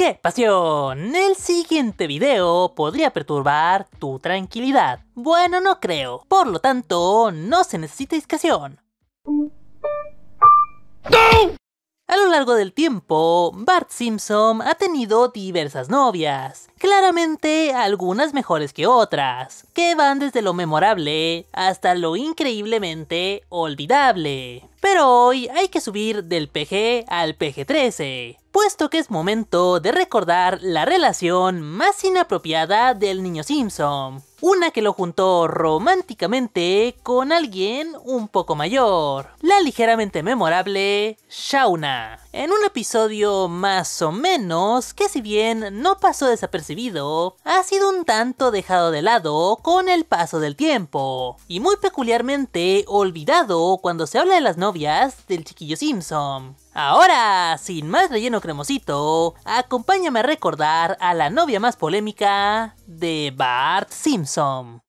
¡Qué pasión! El siguiente video podría perturbar tu tranquilidad. Bueno, no creo. Por lo tanto, no se necesita discreción. A lo largo del tiempo, Bart Simpson ha tenido diversas novias, claramente algunas mejores que otras, que van desde lo memorable hasta lo increíblemente olvidable. Pero hoy hay que subir del PG al PG-13, puesto que es momento de recordar la relación más inapropiada del niño Simpson. Una que lo juntó románticamente con alguien un poco mayor, la ligeramente memorable Shauna. En un episodio más o menos que si bien no pasó desapercibido, ha sido un tanto dejado de lado con el paso del tiempo, y muy peculiarmente olvidado cuando se habla de las novias del chiquillo Simpson. Ahora, sin más relleno cremosito, acompáñame a recordar a la novia más polémica de Bart Simpson.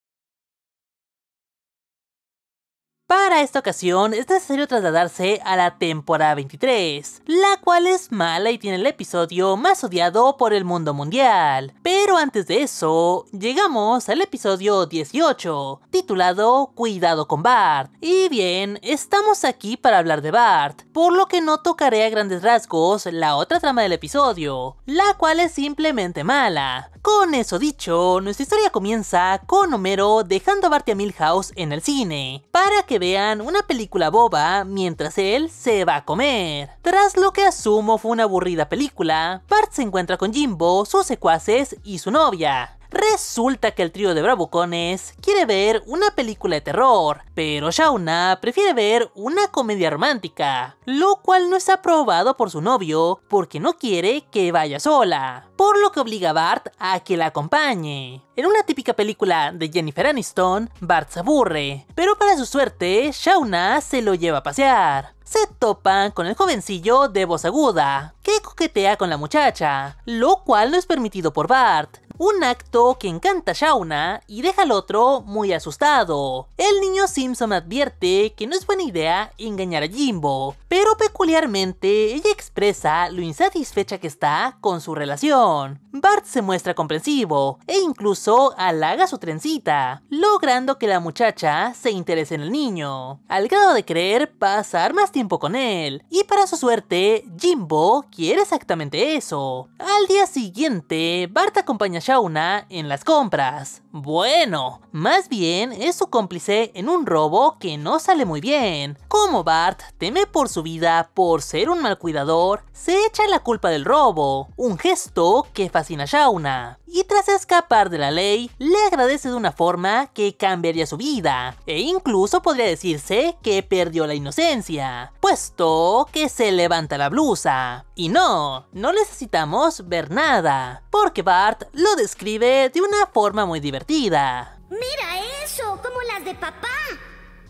Para esta ocasión es necesario trasladarse a la temporada 23, la cual es mala y tiene el episodio más odiado por el mundo mundial. Pero antes de eso, llegamos al episodio 18, titulado Cuidado con Bart. Y bien, estamos aquí para hablar de Bart, por lo que no tocaré a grandes rasgos la otra trama del episodio, la cual es simplemente mala. Con eso dicho, nuestra historia comienza con Homero dejando a Bart y a Milhouse en el cine, para que vean una película boba mientras él se va a comer. Tras lo que asumo fue una aburrida película, Bart se encuentra con Jimbo, sus secuaces y su novia. Resulta que el trío de bravucones quiere ver una película de terror, pero Shauna prefiere ver una comedia romántica, lo cual no es aprobado por su novio porque no quiere que vaya sola, por lo que obliga a Bart a que la acompañe. En una típica película de Jennifer Aniston, Bart se aburre, pero para su suerte, Shauna se lo lleva a pasear se topan con el jovencillo de voz aguda, que coquetea con la muchacha, lo cual no es permitido por Bart, un acto que encanta a Shauna y deja al otro muy asustado. El niño Simpson advierte que no es buena idea engañar a Jimbo, pero peculiarmente ella expresa lo insatisfecha que está con su relación. Bart se muestra comprensivo e incluso halaga su trencita, logrando que la muchacha se interese en el niño, al grado de querer pasar más tiempo con él. Y para su suerte, Jimbo quiere exactamente eso. Al día siguiente, Bart acompaña una en las compras. Bueno, más bien es su cómplice en un robo que no sale muy bien. Como Bart teme por su vida por ser un mal cuidador, se echa la culpa del robo, un gesto que fascina a Shauna. Y tras escapar de la ley, le agradece de una forma que cambiaría su vida, e incluso podría decirse que perdió la inocencia, puesto que se levanta la blusa. Y no, no necesitamos ver nada, porque Bart lo describe de una forma muy divertida Mira eso, como las de papá.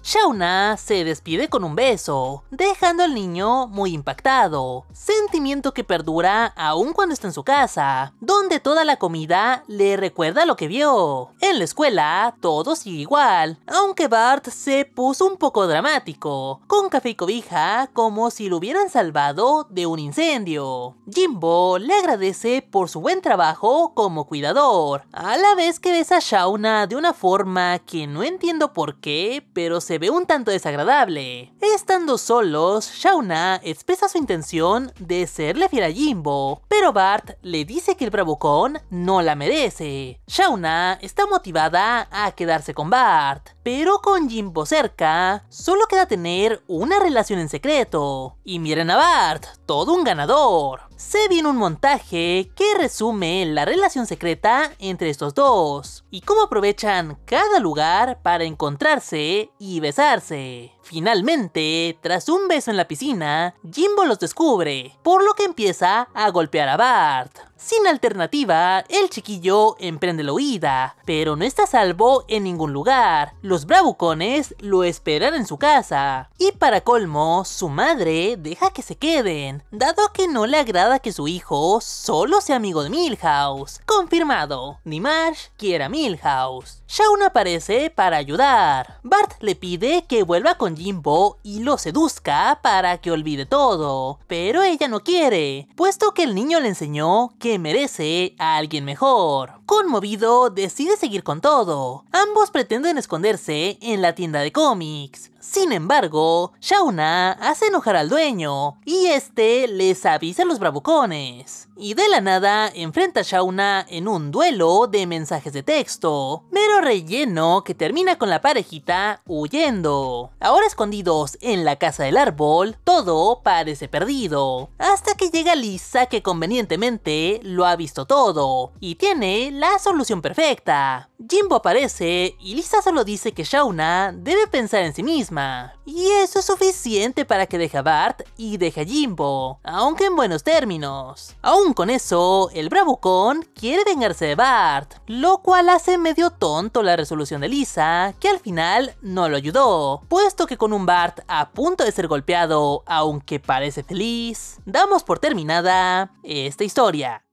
Shauna se despide con un beso, dejando al niño muy impactado, sentimiento que perdura aún cuando está en su casa, donde toda la comida le recuerda lo que vio. En la escuela todo sigue igual, aunque Bart se puso un poco dramático, con café y cobija como si lo hubieran salvado de un incendio. Jimbo le agradece por su buen trabajo como cuidador, a la vez que besa a Shauna de una forma que no entiendo por qué, pero se se ve un tanto desagradable. Estando solos, Shauna expresa su intención de serle fiel a Jimbo, pero Bart le dice que el bravucón no la merece. Shauna está motivada a quedarse con Bart, pero con Jimbo cerca, solo queda tener una relación en secreto. Y miren a Bart, todo un ganador. Se viene un montaje que resume la relación secreta entre estos dos y cómo aprovechan cada lugar para encontrarse y besarse. Finalmente, tras un beso en la piscina, Jimbo los descubre, por lo que empieza a golpear a Bart. Sin alternativa, el chiquillo emprende la huida, pero no está salvo en ningún lugar. Los bravucones lo esperan en su casa. Y para colmo, su madre deja que se queden, dado que no le agrada que su hijo solo sea amigo de Milhouse. Confirmado, Dimash quiere a Milhouse. Shaun aparece para ayudar. Bart le pide que vuelva con Jimbo y lo seduzca para que olvide todo, pero ella no quiere, puesto que el niño le enseñó que merece a alguien mejor. Conmovido, decide seguir con todo. Ambos pretenden esconderse en la tienda de cómics. Sin embargo, Shauna hace enojar al dueño y este les avisa a los bravucones. Y de la nada enfrenta a Shauna en un duelo de mensajes de texto, mero relleno que termina con la parejita huyendo. Ahora escondidos en la casa del árbol, todo parece perdido. Hasta que llega Lisa que convenientemente lo ha visto todo y tiene la solución perfecta. Jimbo aparece y Lisa solo dice que Shauna debe pensar en sí misma. Y eso es suficiente para que deje a Bart y deje a Jimbo, aunque en buenos términos. Aún con eso, el bravucón quiere vengarse de Bart, lo cual hace medio tonto la resolución de Lisa, que al final no lo ayudó, puesto que con un Bart a punto de ser golpeado, aunque parece feliz, damos por terminada esta historia.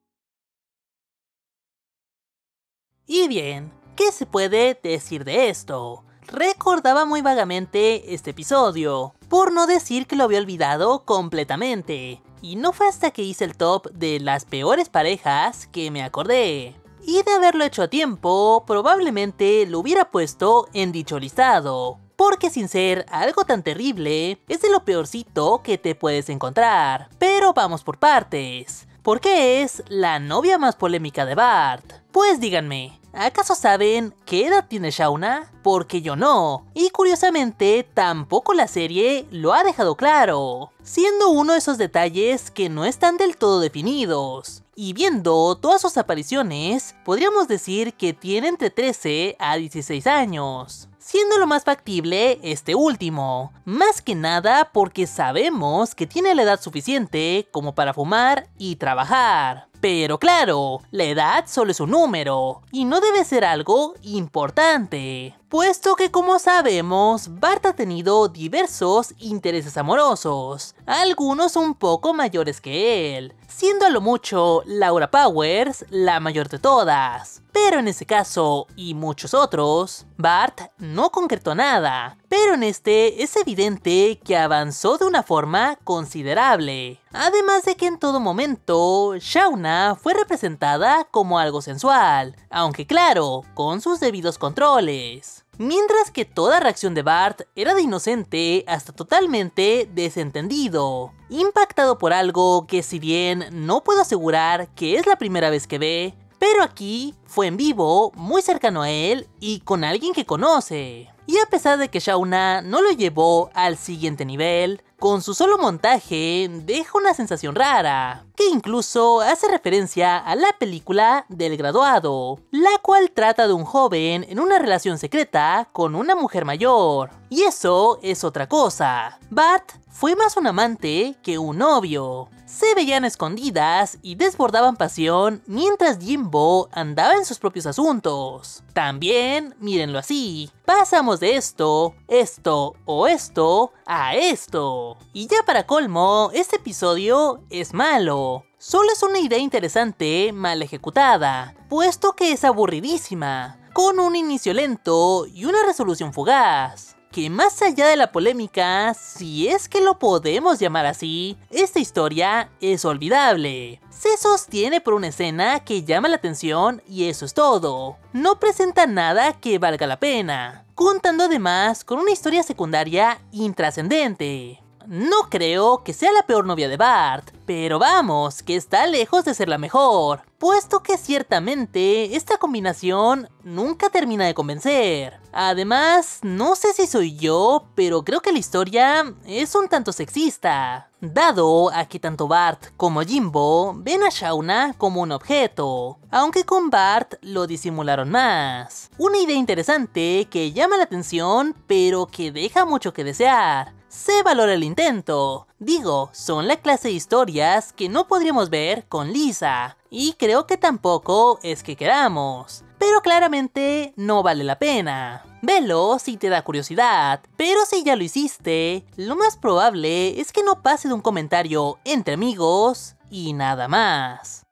Y bien, ¿qué se puede decir de esto? Recordaba muy vagamente este episodio, por no decir que lo había olvidado completamente. Y no fue hasta que hice el top de las peores parejas que me acordé. Y de haberlo hecho a tiempo, probablemente lo hubiera puesto en dicho listado. Porque sin ser algo tan terrible, es de lo peorcito que te puedes encontrar. Pero vamos por partes. ¿Por qué es la novia más polémica de Bart? Pues díganme, ¿acaso saben qué edad tiene Shauna? Porque yo no, y curiosamente tampoco la serie lo ha dejado claro, siendo uno de esos detalles que no están del todo definidos. Y viendo todas sus apariciones, podríamos decir que tiene entre 13 a 16 años siendo lo más factible este último, más que nada porque sabemos que tiene la edad suficiente como para fumar y trabajar. Pero claro, la edad solo es un número, y no debe ser algo importante, puesto que como sabemos, Bart ha tenido diversos intereses amorosos, algunos un poco mayores que él, siendo a lo mucho Laura Powers la mayor de todas. Pero en ese caso, y muchos otros, Bart no concretó nada, pero en este es evidente que avanzó de una forma considerable. Además de que en todo momento, Shauna fue representada como algo sensual, aunque claro, con sus debidos controles mientras que toda reacción de Bart era de inocente hasta totalmente desentendido, impactado por algo que si bien no puedo asegurar que es la primera vez que ve, pero aquí fue en vivo, muy cercano a él y con alguien que conoce. Y a pesar de que Shauna no lo llevó al siguiente nivel, con su solo montaje deja una sensación rara, que incluso hace referencia a la película del graduado, la cual trata de un joven en una relación secreta con una mujer mayor. Y eso es otra cosa. Bart fue más un amante que un novio se veían escondidas y desbordaban pasión mientras Jimbo andaba en sus propios asuntos. También, mírenlo así, pasamos de esto, esto o esto a esto. Y ya para colmo, este episodio es malo. Solo es una idea interesante mal ejecutada, puesto que es aburridísima, con un inicio lento y una resolución fugaz que más allá de la polémica, si es que lo podemos llamar así, esta historia es olvidable. Se sostiene por una escena que llama la atención y eso es todo. No presenta nada que valga la pena, contando además con una historia secundaria intrascendente. No creo que sea la peor novia de Bart, pero vamos, que está lejos de ser la mejor puesto que ciertamente esta combinación nunca termina de convencer. Además, no sé si soy yo, pero creo que la historia es un tanto sexista, dado a que tanto Bart como Jimbo ven a Shauna como un objeto, aunque con Bart lo disimularon más. Una idea interesante que llama la atención, pero que deja mucho que desear, se valora el intento. Digo, son la clase de historias que no podríamos ver con Lisa, y creo que tampoco es que queramos. Pero claramente no vale la pena. Velo si te da curiosidad, pero si ya lo hiciste, lo más probable es que no pase de un comentario entre amigos y nada más.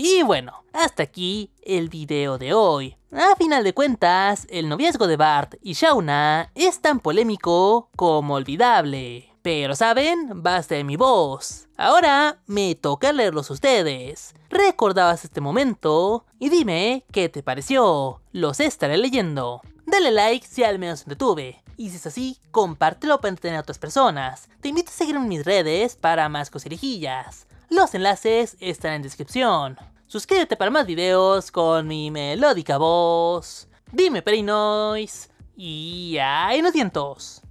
Y bueno, hasta aquí el video de hoy. A final de cuentas, el noviazgo de Bart y Shauna es tan polémico como olvidable. Pero saben, basta de mi voz. Ahora me toca leerlos ustedes. ¿Recordabas este momento? Y dime qué te pareció. Los estaré leyendo. Dale like si al menos te tuve. Y si es así, compártelo para entretener a otras personas. Te invito a seguirme en mis redes para más coserijillas. Los enlaces están en descripción. Suscríbete para más videos con mi melódica voz. Dime Perinois. Y ay nos